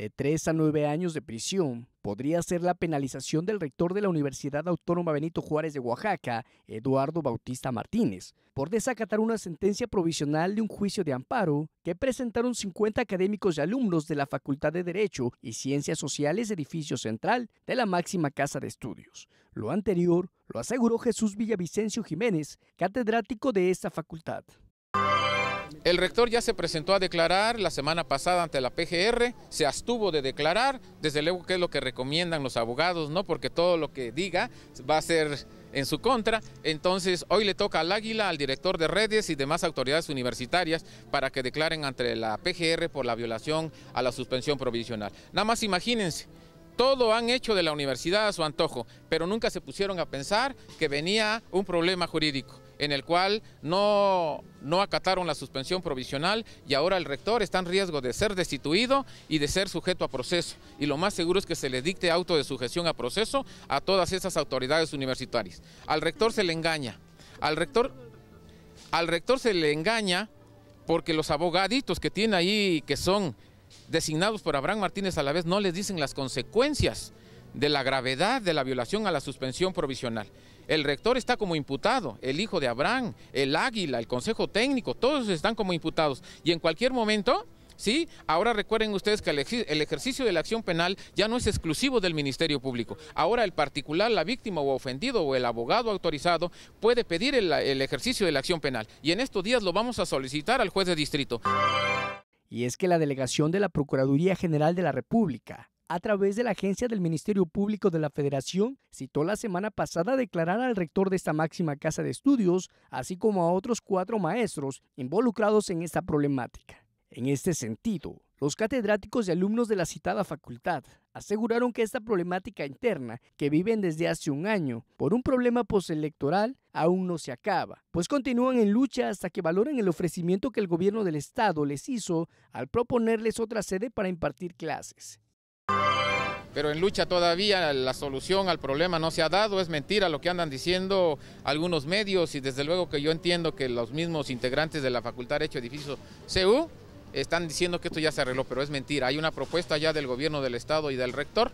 de 3 a 9 años de prisión podría ser la penalización del rector de la Universidad Autónoma Benito Juárez de Oaxaca, Eduardo Bautista Martínez, por desacatar una sentencia provisional de un juicio de amparo que presentaron 50 académicos y alumnos de la Facultad de Derecho y Ciencias Sociales Edificio Central de la máxima casa de estudios. Lo anterior lo aseguró Jesús Villavicencio Jiménez, catedrático de esta facultad. El rector ya se presentó a declarar la semana pasada ante la PGR, se abstuvo de declarar, desde luego que es lo que recomiendan los abogados, ¿no? Porque todo lo que diga va a ser en su contra. Entonces, hoy le toca al Águila, al director de redes y demás autoridades universitarias para que declaren ante la PGR por la violación a la suspensión provisional. Nada más imagínense. Todo han hecho de la universidad a su antojo, pero nunca se pusieron a pensar que venía un problema jurídico en el cual no, no acataron la suspensión provisional y ahora el rector está en riesgo de ser destituido y de ser sujeto a proceso. Y lo más seguro es que se le dicte auto de sujeción a proceso a todas esas autoridades universitarias. Al rector se le engaña. Al rector, al rector se le engaña porque los abogaditos que tiene ahí, que son designados por Abraham Martínez a la vez, no les dicen las consecuencias de la gravedad de la violación a la suspensión provisional. El rector está como imputado, el hijo de Abraham, el águila, el consejo técnico, todos están como imputados. Y en cualquier momento, ¿sí? Ahora recuerden ustedes que el ejercicio de la acción penal ya no es exclusivo del Ministerio Público. Ahora el particular, la víctima o ofendido o el abogado autorizado puede pedir el, el ejercicio de la acción penal. Y en estos días lo vamos a solicitar al juez de distrito. Y es que la delegación de la Procuraduría General de la República a través de la agencia del Ministerio Público de la Federación, citó la semana pasada a declarar al rector de esta máxima casa de estudios, así como a otros cuatro maestros involucrados en esta problemática. En este sentido, los catedráticos y alumnos de la citada facultad aseguraron que esta problemática interna que viven desde hace un año por un problema postelectoral aún no se acaba, pues continúan en lucha hasta que valoren el ofrecimiento que el gobierno del estado les hizo al proponerles otra sede para impartir clases pero en lucha todavía la solución al problema no se ha dado, es mentira lo que andan diciendo algunos medios y desde luego que yo entiendo que los mismos integrantes de la Facultad de Derecho Edificio CU están diciendo que esto ya se arregló, pero es mentira, hay una propuesta ya del gobierno del estado y del rector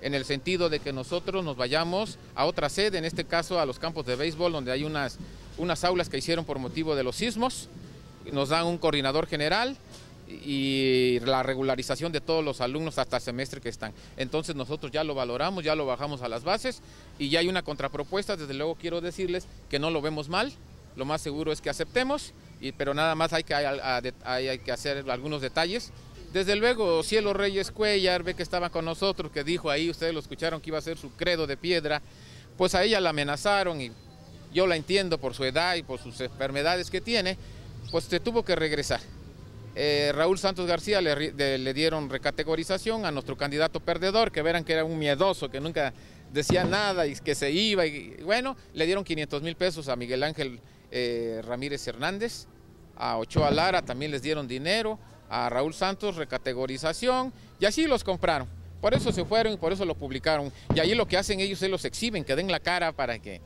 en el sentido de que nosotros nos vayamos a otra sede, en este caso a los campos de béisbol donde hay unas, unas aulas que hicieron por motivo de los sismos, nos dan un coordinador general, y la regularización de todos los alumnos hasta semestre que están. Entonces nosotros ya lo valoramos, ya lo bajamos a las bases y ya hay una contrapropuesta, desde luego quiero decirles que no lo vemos mal, lo más seguro es que aceptemos, y, pero nada más hay que, hay que hacer algunos detalles desde luego, Cielo Reyes Cuellar, ve que estaba con nosotros, que dijo ahí, ustedes lo escucharon, que iba a ser su credo de piedra, pues a ella la amenazaron y yo la entiendo por su edad y por sus enfermedades que tiene, pues se tuvo que regresar. Eh, Raúl Santos García le, dieron recategorización a nuestro candidato perdedor, que verán que era un miedoso, que nunca decía nada y que se iba. Y, bueno, le dieron 500 mil pesos a Miguel Ángel eh, Ramírez Hernández, a Ochoa Lara también les dieron dinero, a Raúl Santos recategorización y así los compraron. Por eso se fueron y por eso lo publicaron. Y ahí lo que hacen ellos es los exhiben, que den la cara para que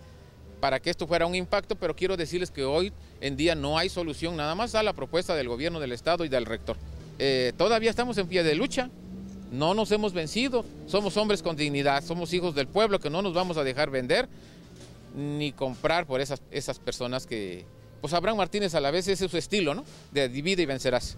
para que esto fuera un impacto, pero quiero decirles que hoy en día no hay solución nada más a la propuesta del gobierno del Estado y del rector. Eh, todavía estamos en pie de lucha, no nos hemos vencido, somos hombres con dignidad, somos hijos del pueblo que no nos vamos a dejar vender ni comprar por esas, esas personas que, pues Abraham Martínez a la vez ese es su estilo, ¿no? De divide y vencerás.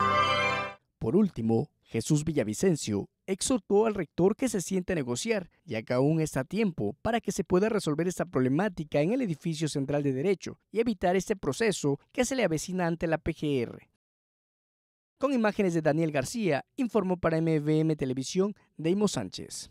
Por último, Jesús Villavicencio exhortó al rector que se siente a negociar, ya que aún está a tiempo para que se pueda resolver esta problemática en el edificio central de Derecho y evitar este proceso que se le avecina ante la PGR. Con imágenes de Daniel García, informó para MVM Televisión Deimo Sánchez.